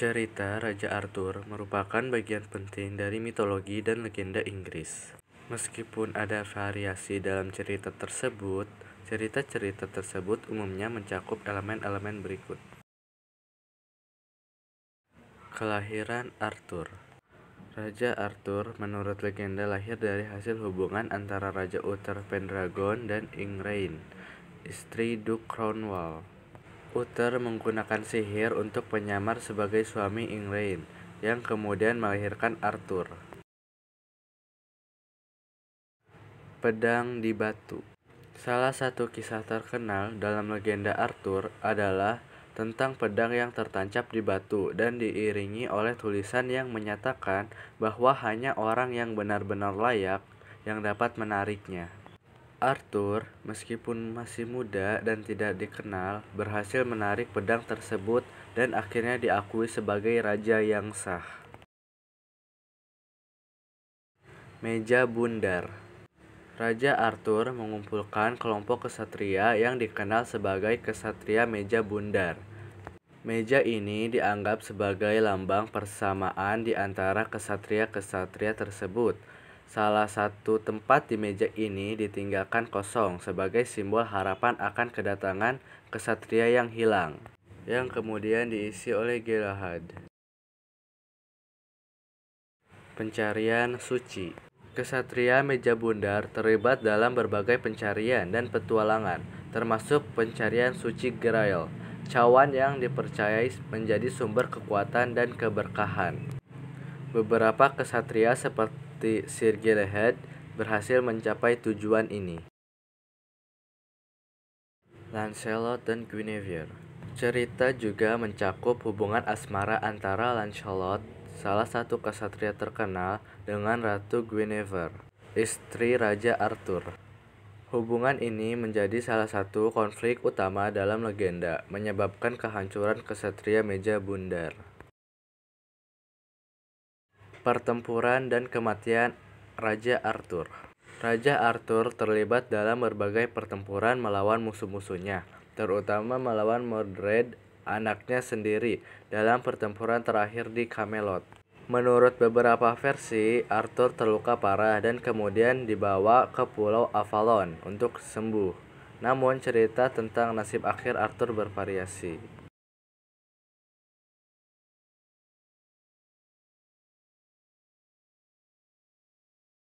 Cerita Raja Arthur merupakan bagian penting dari mitologi dan legenda Inggris. Meskipun ada variasi dalam cerita tersebut, cerita-cerita tersebut umumnya mencakup elemen-elemen berikut. Kelahiran Arthur Raja Arthur menurut legenda lahir dari hasil hubungan antara Raja Uther Pendragon dan Ingrain, istri Duke Cornwall. Uther menggunakan sihir untuk menyamar sebagai suami Ingrain yang kemudian melahirkan Arthur. Pedang di Batu Salah satu kisah terkenal dalam legenda Arthur adalah tentang pedang yang tertancap di batu dan diiringi oleh tulisan yang menyatakan bahwa hanya orang yang benar-benar layak yang dapat menariknya. Arthur, meskipun masih muda dan tidak dikenal, berhasil menarik pedang tersebut dan akhirnya diakui sebagai raja yang sah. Meja Bundar Raja Arthur mengumpulkan kelompok kesatria yang dikenal sebagai kesatria meja bundar. Meja ini dianggap sebagai lambang persamaan di antara kesatria-kesatria tersebut. Salah satu tempat di meja ini ditinggalkan kosong sebagai simbol harapan akan kedatangan kesatria yang hilang, yang kemudian diisi oleh Gerahad. Pencarian suci Kesatria Meja Bundar terlibat dalam berbagai pencarian dan petualangan, termasuk pencarian suci Gerail, cawan yang dipercayai menjadi sumber kekuatan dan keberkahan. Beberapa kesatria seperti seperti Sir Galahad berhasil mencapai tujuan ini. Lancelot dan Guinevere Cerita juga mencakup hubungan asmara antara Lancelot, salah satu kesatria terkenal, dengan Ratu Guinevere, istri Raja Arthur. Hubungan ini menjadi salah satu konflik utama dalam legenda, menyebabkan kehancuran kesatria meja bundar pertempuran dan kematian Raja Arthur. Raja Arthur terlibat dalam berbagai pertempuran melawan musuh-musuhnya, terutama melawan Mordred anaknya sendiri dalam pertempuran terakhir di Camelot. Menurut beberapa versi, Arthur terluka parah dan kemudian dibawa ke pulau Avalon untuk sembuh. Namun cerita tentang nasib akhir Arthur bervariasi.